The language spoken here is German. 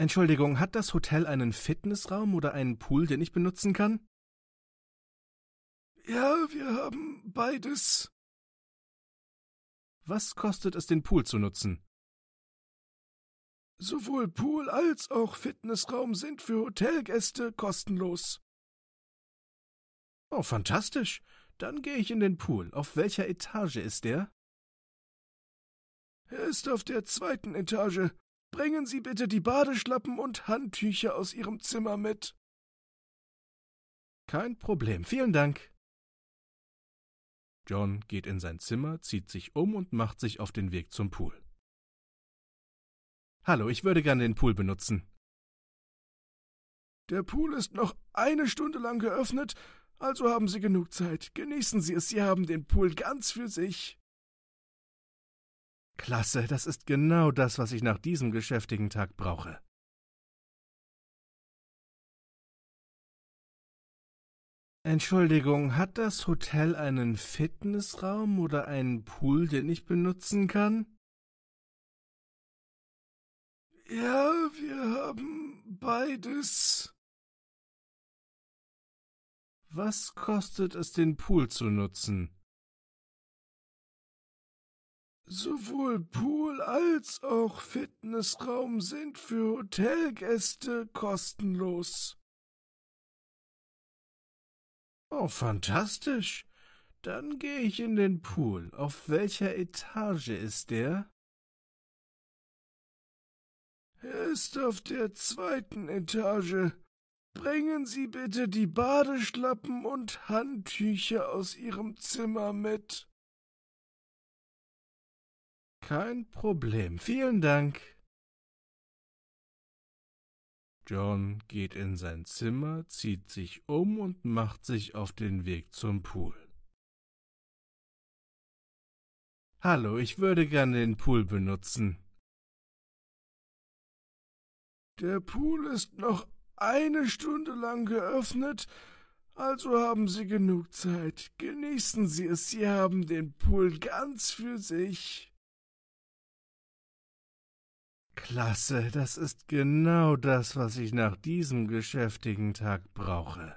Entschuldigung, hat das Hotel einen Fitnessraum oder einen Pool, den ich benutzen kann? Ja, wir haben beides. Was kostet es, den Pool zu nutzen? Sowohl Pool als auch Fitnessraum sind für Hotelgäste kostenlos. Oh, fantastisch. Dann gehe ich in den Pool. Auf welcher Etage ist der? Er ist auf der zweiten Etage. Bringen Sie bitte die Badeschlappen und Handtücher aus Ihrem Zimmer mit. Kein Problem, vielen Dank. John geht in sein Zimmer, zieht sich um und macht sich auf den Weg zum Pool. Hallo, ich würde gerne den Pool benutzen. Der Pool ist noch eine Stunde lang geöffnet, also haben Sie genug Zeit. Genießen Sie es, Sie haben den Pool ganz für sich. Klasse, das ist genau das, was ich nach diesem geschäftigen Tag brauche. Entschuldigung, hat das Hotel einen Fitnessraum oder einen Pool, den ich benutzen kann? Ja, wir haben beides. Was kostet es, den Pool zu nutzen? Sowohl Pool als auch Fitnessraum sind für Hotelgäste kostenlos. Oh, fantastisch. Dann gehe ich in den Pool. Auf welcher Etage ist der? Er ist auf der zweiten Etage. Bringen Sie bitte die Badeschlappen und Handtücher aus Ihrem Zimmer mit. Kein Problem. Vielen Dank. John geht in sein Zimmer, zieht sich um und macht sich auf den Weg zum Pool. Hallo, ich würde gerne den Pool benutzen. Der Pool ist noch eine Stunde lang geöffnet, also haben Sie genug Zeit. Genießen Sie es, Sie haben den Pool ganz für sich. Klasse, das ist genau das, was ich nach diesem geschäftigen Tag brauche.